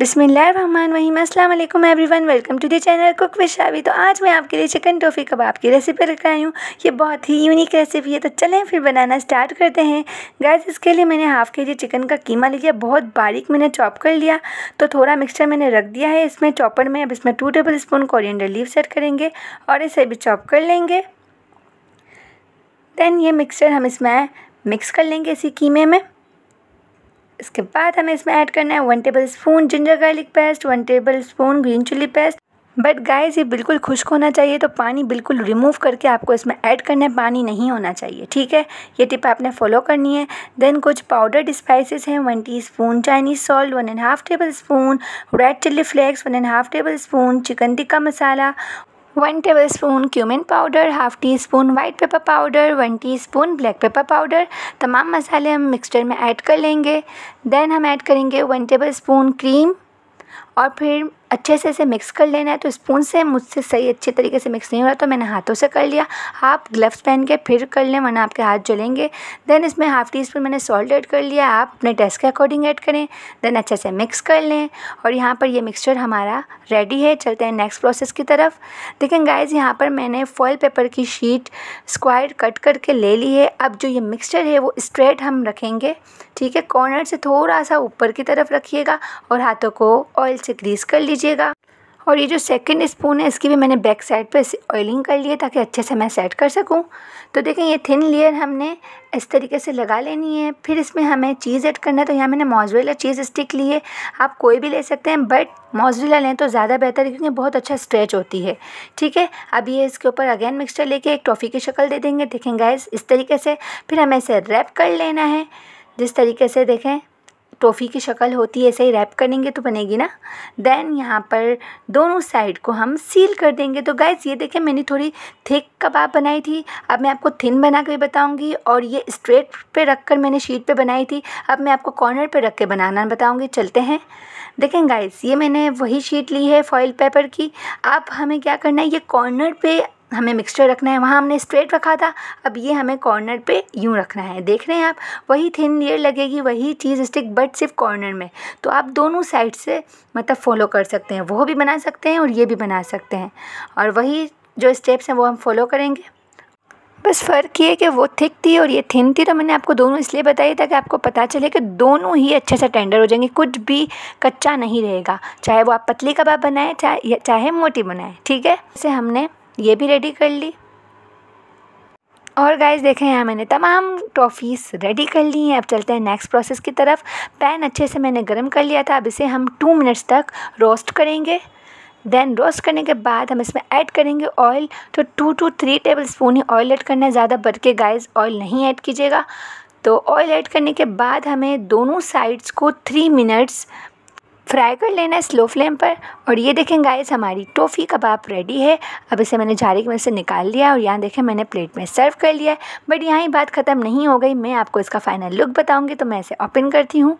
बिसमीम अल्लाम everyone welcome to the channel cook विशावी तो आज मैं आपके लिए चिकन टोफी कबाब की रेसिपी रख रही हूँ ये बहुत ही यूनिक रेसिपी है तो चलें फिर बनाना स्टार्ट करते हैं गैस इसके लिए मैंने हाफ़ के जी चिकन का कीमा लिया बहुत बारीक मैंने चॉप कर लिया तो थोड़ा मिक्सचर मैंने रख दिया है इसमें चॉपर में अब इसमें two tablespoon coriander leave set करेंगे और इसे भी चॉप कर लेंगे दैन ये मिक्सचर हम इसमें मिक्स कर लेंगे इसी कीमे में इसके बाद हमें इसमें ऐड करना है one tablespoon ginger garlic paste one tablespoon green chilli paste but guys ये बिल्कुल खुश्क होना चाहिए तो पानी बिल्कुल रिमूव करके आपको इसमें ऐड करना है पानी नहीं होना चाहिए ठीक है ये टिप आपने फॉलो करनी है देन कुछ पाउडर्ड स्पाइसेस हैं one teaspoon Chinese salt one and half tablespoon red chilli flakes one and half tablespoon chicken tikka masala one tablespoon cumin powder half teaspoon white pepper powder one teaspoon black pepper powder तमाम मसाले हम mixture में add कर लेंगे then हम add करेंगे one table spoon cream और फिर अच्छे से इसे मिक्स कर लेना है तो स्पून से मुझसे सही अच्छे तरीके से मिक्स नहीं हो रहा तो मैंने हाथों से कर लिया आप ग्लव्स पहन के फिर कर लें वरना आपके हाथ जलेंगे देन इसमें हाफ़ टी स्पून मैंने सॉल्ट ऐड कर लिया आप अपने टेस्ट के अकॉर्डिंग ऐड करें देन अच्छे से मिक्स कर लें और यहाँ पर यह मिक्सचर हमारा रेडी है चलते हैं नेक्स्ट प्रोसेस की तरफ देखें गाइज यहाँ पर मैंने फॉइल पेपर की शीट स्क्वायर कट करके ले ली है अब जो ये मिक्सचर है वो स्ट्रेट हम रखेंगे ठीक है कॉर्नर से थोड़ा सा ऊपर की तरफ रखिएगा और हाथों को ऑयल से ग्रीस कर लीजिएगा और ये जो सेकंड स्पून है इसकी भी मैंने बैक साइड पर ऑयलिंग कर ली है ताकि अच्छे से मैं सेट कर सकूं तो देखें ये थिन लेयर हमने इस तरीके से लगा लेनी है फिर इसमें हमें चीज़ ऐड करना है तो यहाँ मैंने मोजरेला चीज़ स्टिक ली है आप कोई भी ले सकते हैं बट मोजरेला लें तो ज़्यादा बेहतर है क्योंकि बहुत अच्छा स्ट्रेच होती है ठीक है अब ये इसके ऊपर अगेन मिक्सचर लेके एक टॉफ़ी की शक्ल दे देंगे देखें गैस इस तरीके से फिर हमें इसे रैप कर लेना है जिस तरीके से देखें टोफ़ी की शक्ल होती है ऐसे ही रैप करेंगे तो बनेगी ना देन यहाँ पर दोनों साइड को हम सील कर देंगे तो गैस ये देखें मैंने थोड़ी थिक कबाब बनाई थी अब मैं आपको थिन बना के बताऊँगी और ये स्ट्रेट पे रख कर मैंने शीट पे बनाई थी अब मैं आपको कॉर्नर पे रख के बनाना बताऊँगी चलते हैं देखें गाइज ये मैंने वही शीट ली है फॉइल पेपर की अब हमें क्या करना है ये कॉर्नर पर हमें मिक्सचर रखना है वहाँ हमने स्ट्रेट रखा था अब ये हमें कॉर्नर पे यूँ रखना है देख रहे हैं आप वही थिन लेयर लगेगी वही चीज़ स्टिक बट सिर्फ कॉर्नर में तो आप दोनों साइड से मतलब फ़ॉलो कर सकते हैं वो भी बना सकते हैं और ये भी बना सकते हैं और वही जो स्टेप्स हैं वो हम फॉलो करेंगे बस फ़र्क ये कि वो थिक थी और ये थिन थी तो मैंने आपको दोनों इसलिए बताई ताकि आपको पता चले कि दोनों ही अच्छे से टेंडर हो जाएंगे कुछ भी कच्चा नहीं रहेगा चाहे वो आप पतली कबाब बनाएं चाहे चाहे मोटी बनाएं ठीक है इसे हमने ये भी रेडी कर ली और गाइस देखें यहाँ मैंने तमाम टॉफ़ीज़ रेडी कर ली हैं अब चलते हैं नेक्स्ट प्रोसेस की तरफ पैन अच्छे से मैंने गर्म कर लिया था अब इसे हम टू मिनट्स तक रोस्ट करेंगे देन रोस्ट करने के बाद हम इसमें ऐड करेंगे ऑयल तो two two three tablespoon ही ऑयल ऐड करना है ज़्यादा बढ़ के गाइज ऑयल नहीं ऐड कीजिएगा तो ऑयल ऐड करने के बाद हमें दोनों साइड्स को थ्री मिनट्स फ्राई कर लेना है स्लो फ्लेम पर और ये देखें गाइस हमारी टोफ़ी कबाब रेडी है अब इसे मैंने के में से निकाल लिया और यहाँ देखें मैंने प्लेट में सर्व कर लिया है बट यहाँ ही बात ख़त्म नहीं हो गई मैं आपको इसका फाइनल लुक बताऊँगी तो मैं इसे ओपन करती हूँ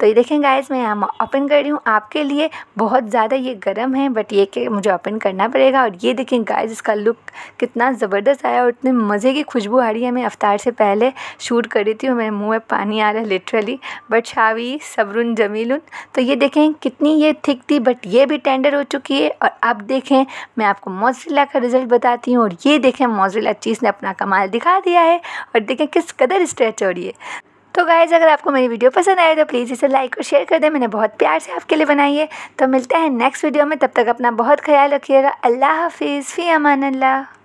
तो ये देखें गाइस मैं यहाँ ओपन कर रही हूँ आपके लिए बहुत ज़्यादा ये गर्म है बट ये कि मुझे ओपन करना पड़ेगा और ये देखें गायज इसका लुक कितना ज़बरदस्त आया और इतने मज़े की खुशबू आ रही है मैं अफ्तार से पहले शूट कर रही थी और मेरे मुँह में पानी आ रहा है लिटरली बट शावी सबरुन जमीलुन तो ये देखें देखें कितनी ये थिक थी बट ये भी टेंडर हो चुकी है और अब देखें मैं आपको मोजिला का रिज़ल्ट बताती हूँ और ये देखें मोजिला चीज़ ने अपना कमाल दिखा दिया है और देखें किस कदर स्ट्रेच हो रही है तो गाइज़ अगर आपको मेरी वीडियो पसंद आए तो प्लीज़ इसे लाइक और शेयर कर दें मैंने बहुत प्यार से आपके लिए बनाई है तो मिलते हैं नेक्स्ट वीडियो में तब तक अपना बहुत ख्याल रखिएगा अल्लाह हाफिज़ फ़ी अमान अल्लाह